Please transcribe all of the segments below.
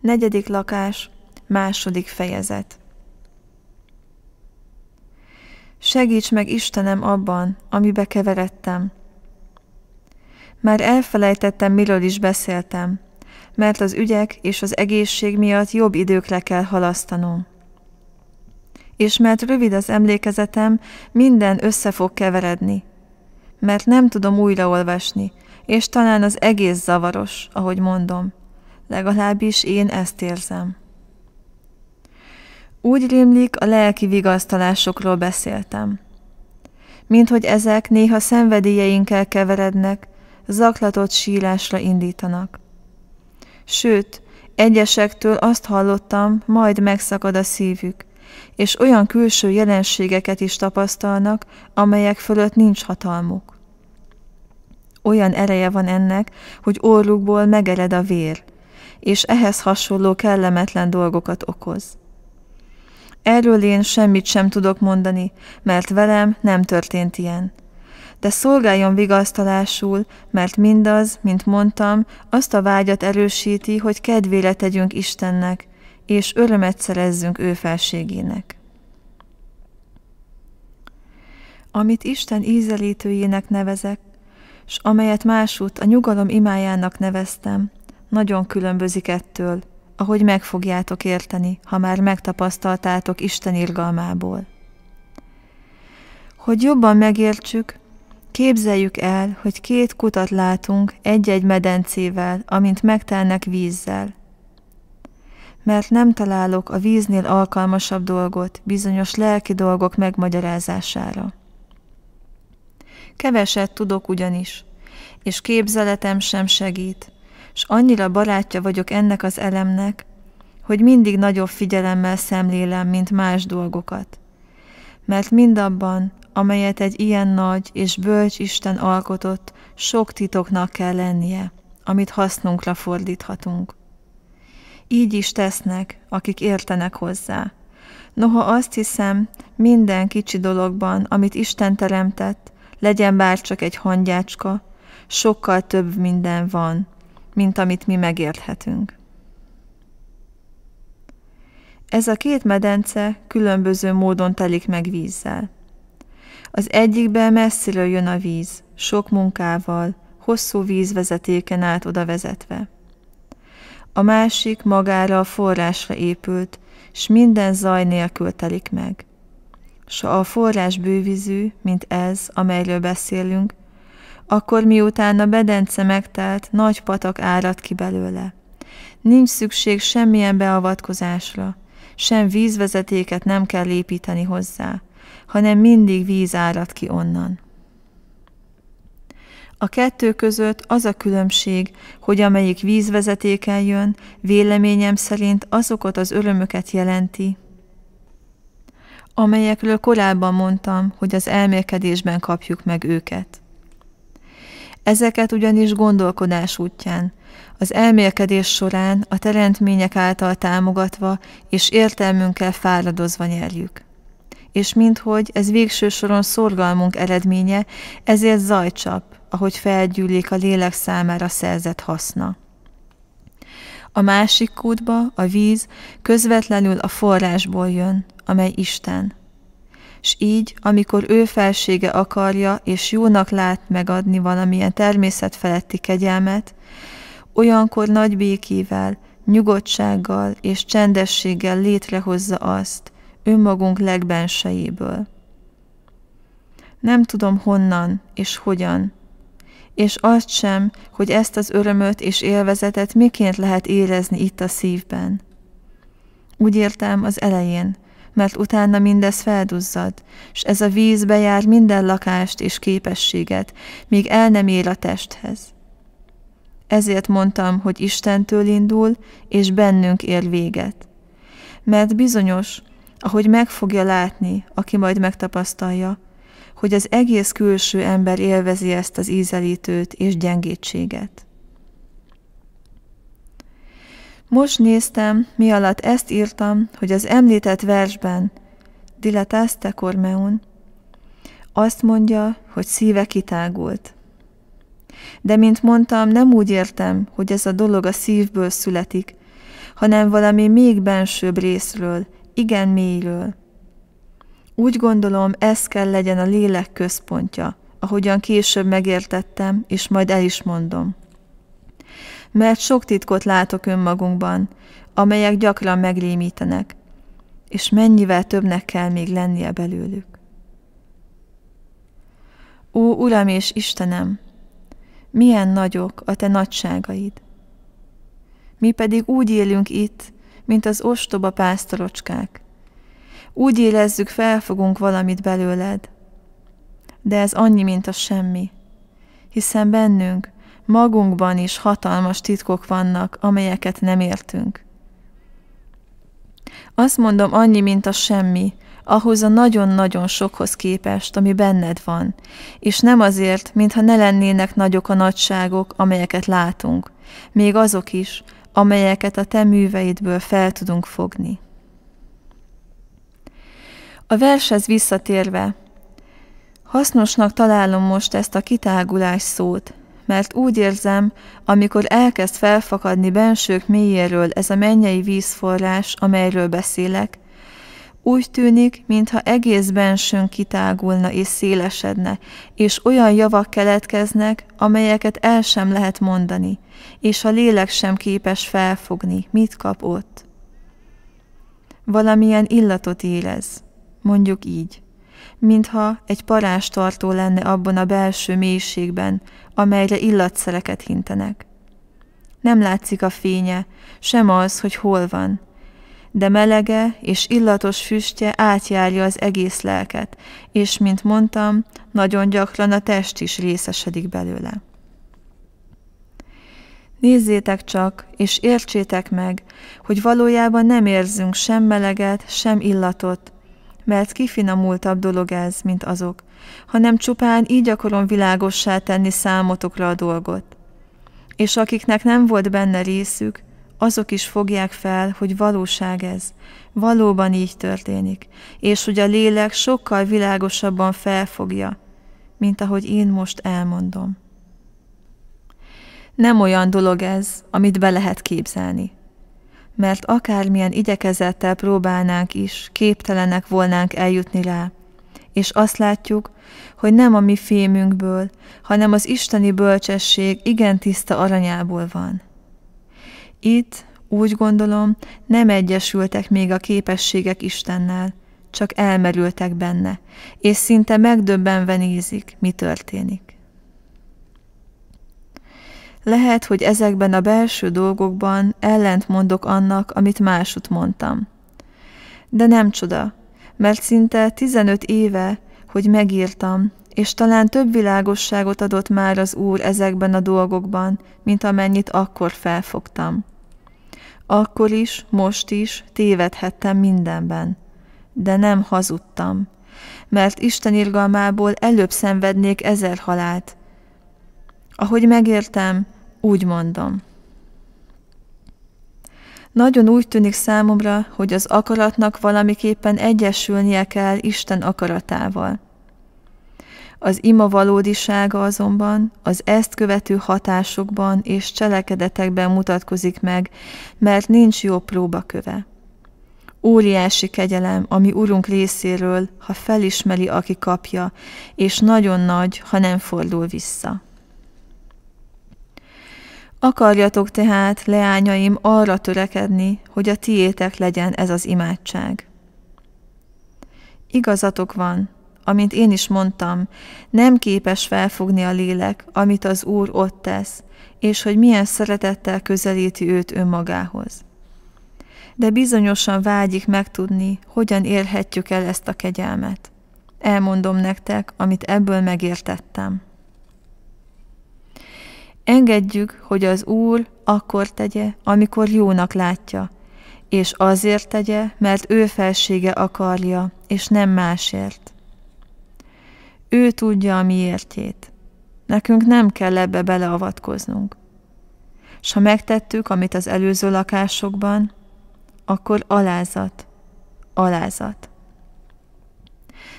Negyedik lakás, második fejezet. Segíts meg Istenem abban, amibe keveredtem. Már elfelejtettem, miről is beszéltem, mert az ügyek és az egészség miatt jobb időkre kell halasztanom. És mert rövid az emlékezetem, minden össze fog keveredni, mert nem tudom újraolvasni, és talán az egész zavaros, ahogy mondom – Legalábbis én ezt érzem. Úgy rémlik, a lelki vigasztalásokról beszéltem. Mint hogy ezek néha szenvedélyeinkkel keverednek, zaklatott sírásra indítanak. Sőt, egyesektől azt hallottam, majd megszakad a szívük, és olyan külső jelenségeket is tapasztalnak, amelyek fölött nincs hatalmuk. Olyan ereje van ennek, hogy orrukból megered a vér, és ehhez hasonló kellemetlen dolgokat okoz. Erről én semmit sem tudok mondani, mert velem nem történt ilyen. De szolgáljon vigasztalásul, mert mindaz, mint mondtam, azt a vágyat erősíti, hogy kedvére tegyünk Istennek, és örömet szerezzünk ő felségének. Amit Isten ízelítőjének nevezek, s amelyet másút a nyugalom imájának neveztem, nagyon különbözik ettől, ahogy meg fogjátok érteni, ha már megtapasztaltátok Isten irgalmából. Hogy jobban megértsük, képzeljük el, hogy két kutat látunk egy-egy medencével, amint megtelnek vízzel. Mert nem találok a víznél alkalmasabb dolgot bizonyos lelki dolgok megmagyarázására. Keveset tudok ugyanis, és képzeletem sem segít, s annyira barátja vagyok ennek az elemnek, hogy mindig nagyobb figyelemmel szemlélem, mint más dolgokat. Mert mindabban, amelyet egy ilyen nagy és bölcs Isten alkotott, sok titoknak kell lennie, amit hasznunkra fordíthatunk. Így is tesznek, akik értenek hozzá. Noha azt hiszem, minden kicsi dologban, amit Isten teremtett, legyen bár csak egy hangyácska, sokkal több minden van, mint amit mi megérthetünk. Ez a két medence különböző módon telik meg vízzel. Az egyikben messziről jön a víz, sok munkával, hosszú vízvezetéken át oda vezetve. A másik magára a forrásra épült, s minden zaj nélkül telik meg. S a forrás bővizű, mint ez, amelyről beszélünk, akkor miután a bedence megtelt, nagy patak árad ki belőle. Nincs szükség semmilyen beavatkozásra, sem vízvezetéket nem kell építeni hozzá, hanem mindig víz árad ki onnan. A kettő között az a különbség, hogy amelyik vízvezetéken jön, véleményem szerint azokat az örömöket jelenti, amelyekről korábban mondtam, hogy az elmélkedésben kapjuk meg őket. Ezeket ugyanis gondolkodás útján, az elmélkedés során a teremtmények által támogatva és értelmünkkel fáradozva nyerjük. És minthogy ez végső soron szorgalmunk eredménye, ezért zajcsap, ahogy felgyűlik a lélek számára szerzett haszna. A másik kútba a víz közvetlenül a forrásból jön, amely Isten – s így, amikor ő felsége akarja és jónak lát megadni valamilyen természetfeletti kegyelmet, olyankor nagy békével, nyugodtsággal és csendességgel létrehozza azt önmagunk legbenseiből. Nem tudom honnan és hogyan, és azt sem, hogy ezt az örömöt és élvezetet miként lehet érezni itt a szívben. Úgy értem az elején, mert utána mindez felduzzad, és ez a víz bejár minden lakást és képességet, míg el nem ér a testhez. Ezért mondtam, hogy Istentől indul, és bennünk ér véget. Mert bizonyos, ahogy meg fogja látni, aki majd megtapasztalja, hogy az egész külső ember élvezi ezt az ízelítőt és gyengétséget. Most néztem, mi alatt ezt írtam, hogy az említett versben, diletászte kormeun, azt mondja, hogy szíve kitágult. De, mint mondtam, nem úgy értem, hogy ez a dolog a szívből születik, hanem valami még bensőbb részről, igen mélyről. Úgy gondolom, ez kell legyen a lélek központja, ahogyan később megértettem, és majd el is mondom mert sok titkot látok önmagunkban, amelyek gyakran meglémítenek, és mennyivel többnek kell még lennie belőlük. Ó, Uram és Istenem, milyen nagyok a Te nagyságaid! Mi pedig úgy élünk itt, mint az ostoba pásztorocskák. Úgy élezzük, felfogunk valamit belőled. De ez annyi, mint a semmi, hiszen bennünk magunkban is hatalmas titkok vannak, amelyeket nem értünk. Azt mondom, annyi, mint a semmi, ahhoz a nagyon-nagyon sokhoz képest, ami benned van, és nem azért, mintha ne lennének nagyok a nagyságok, amelyeket látunk, még azok is, amelyeket a te műveidből fel tudunk fogni. A vershez visszatérve, hasznosnak találom most ezt a kitágulás szót, mert úgy érzem, amikor elkezd felfakadni bensők mélyéről ez a mennyei vízforrás, amelyről beszélek, úgy tűnik, mintha egész bensőn kitágulna és szélesedne, és olyan javak keletkeznek, amelyeket el sem lehet mondani, és a lélek sem képes felfogni, mit kap ott. Valamilyen illatot érez, mondjuk így mintha egy parástartó lenne abban a belső mélységben, amelyre illatszereket hintenek. Nem látszik a fénye, sem az, hogy hol van, de melege és illatos füstje átjárja az egész lelket, és, mint mondtam, nagyon gyakran a test is részesedik belőle. Nézzétek csak, és értsétek meg, hogy valójában nem érzünk sem meleget, sem illatot, mert kifinomultabb dolog ez, mint azok, hanem csupán így akarom világossá tenni számotokra a dolgot. És akiknek nem volt benne részük, azok is fogják fel, hogy valóság ez, valóban így történik, és hogy a lélek sokkal világosabban felfogja, mint ahogy én most elmondom. Nem olyan dolog ez, amit be lehet képzelni mert akármilyen igyekezettel próbálnánk is, képtelenek volnánk eljutni rá. És azt látjuk, hogy nem a mi fémünkből, hanem az isteni bölcsesség igen tiszta aranyából van. Itt, úgy gondolom, nem egyesültek még a képességek Istennel, csak elmerültek benne, és szinte megdöbbenve nézik, mi történik. Lehet, hogy ezekben a belső dolgokban ellent mondok annak, amit másut mondtam. De nem csoda, mert szinte 15 éve, hogy megírtam, és talán több világosságot adott már az Úr ezekben a dolgokban, mint amennyit akkor felfogtam. Akkor is, most is tévedhettem mindenben, de nem hazudtam, mert Isten irgalmából előbb szenvednék ezer halált. Ahogy megértem, úgy mondom. Nagyon úgy tűnik számomra, hogy az akaratnak valamiképpen egyesülnie kell Isten akaratával. Az ima valódisága azonban az ezt követő hatásokban és cselekedetekben mutatkozik meg, mert nincs jó próbaköve. Óriási kegyelem, ami Urunk részéről, ha felismeri, aki kapja, és nagyon nagy, ha nem fordul vissza. Akarjatok tehát, leányaim, arra törekedni, hogy a tiétek legyen ez az imádság. Igazatok van, amint én is mondtam, nem képes felfogni a lélek, amit az Úr ott tesz, és hogy milyen szeretettel közelíti őt önmagához. De bizonyosan vágyik megtudni, hogyan érhetjük el ezt a kegyelmet. Elmondom nektek, amit ebből megértettem. Engedjük, hogy az Úr akkor tegye, amikor jónak látja, és azért tegye, mert ő felsége akarja, és nem másért. Ő tudja a miértjét. Nekünk nem kell ebbe beleavatkoznunk. S ha megtettük, amit az előző lakásokban, akkor alázat, alázat.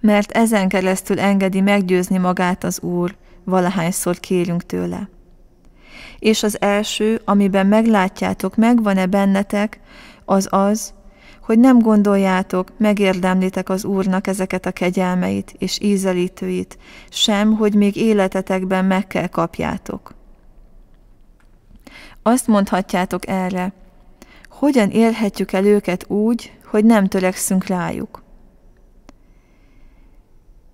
Mert ezen keresztül engedi meggyőzni magát az Úr, valahányszor kérünk tőle és az első, amiben meglátjátok, megvan-e bennetek, az az, hogy nem gondoljátok, megérdemlitek az Úrnak ezeket a kegyelmeit és ízelítőit, sem, hogy még életetekben meg kell kapjátok. Azt mondhatjátok erre, hogyan érhetjük el őket úgy, hogy nem törekszünk rájuk?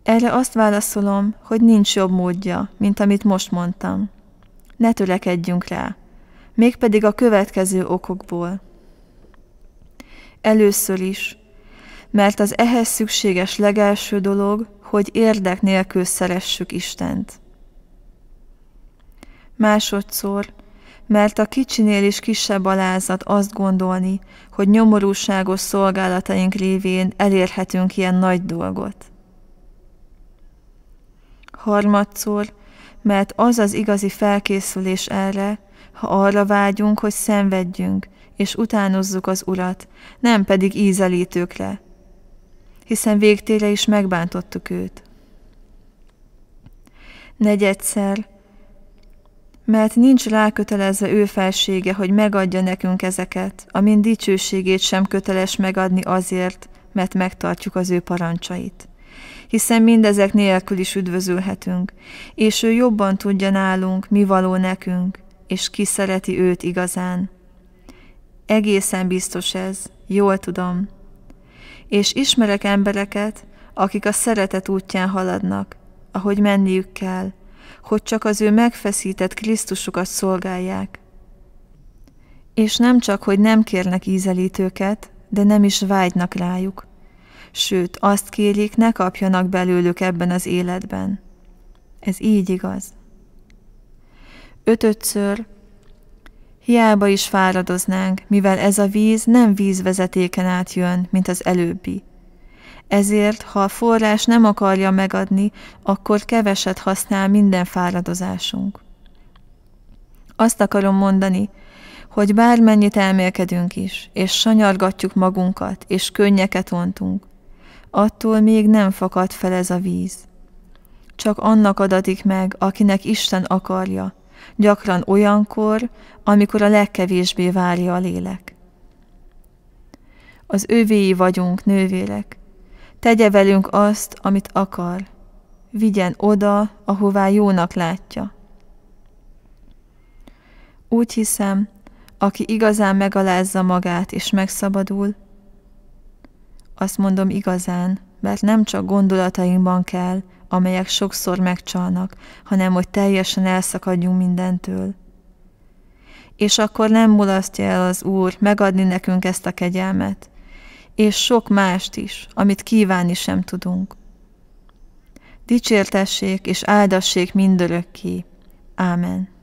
Erre azt válaszolom, hogy nincs jobb módja, mint amit most mondtam ne törekedjünk rá, mégpedig a következő okokból. Először is, mert az ehhez szükséges legelső dolog, hogy érdek nélkül szeressük Istent. Másodszor, mert a kicsinél is kisebb alázat azt gondolni, hogy nyomorúságos szolgálataink révén elérhetünk ilyen nagy dolgot. Harmadszor, mert az az igazi felkészülés erre, ha arra vágyunk, hogy szenvedjünk, és utánozzuk az Urat, nem pedig ízelítőkre, hiszen végtére is megbántottuk őt. Negyedszer, mert nincs rákötelezve ő felsége, hogy megadja nekünk ezeket, amin dicsőségét sem köteles megadni azért, mert megtartjuk az ő parancsait hiszen mindezek nélkül is üdvözülhetünk, és ő jobban tudja nálunk, mi való nekünk, és ki szereti őt igazán. Egészen biztos ez, jól tudom. És ismerek embereket, akik a szeretet útján haladnak, ahogy menniük kell, hogy csak az ő megfeszített Krisztusukat szolgálják. És nem csak, hogy nem kérnek ízelítőket, de nem is vágynak rájuk sőt azt kérik, ne kapjanak belőlük ebben az életben. Ez így igaz. Ötötször, hiába is fáradoznánk, mivel ez a víz nem vízvezetéken átjön, mint az előbbi. Ezért, ha a forrás nem akarja megadni, akkor keveset használ minden fáradozásunk. Azt akarom mondani, hogy bármennyit elmélkedünk is, és sanyargatjuk magunkat, és könnyeket ontunk, attól még nem fakad fel ez a víz. Csak annak adatik meg, akinek Isten akarja, gyakran olyankor, amikor a legkevésbé várja a lélek. Az ővéi vagyunk, nővérek. Tegye velünk azt, amit akar. Vigyen oda, ahová jónak látja. Úgy hiszem, aki igazán megalázza magát és megszabadul, azt mondom igazán, mert nem csak gondolatainkban kell, amelyek sokszor megcsalnak, hanem hogy teljesen elszakadjunk mindentől. És akkor nem mulasztja el az Úr megadni nekünk ezt a kegyelmet, és sok mást is, amit kívánni sem tudunk. Dicsértessék és áldassék mindörökké. Ámen.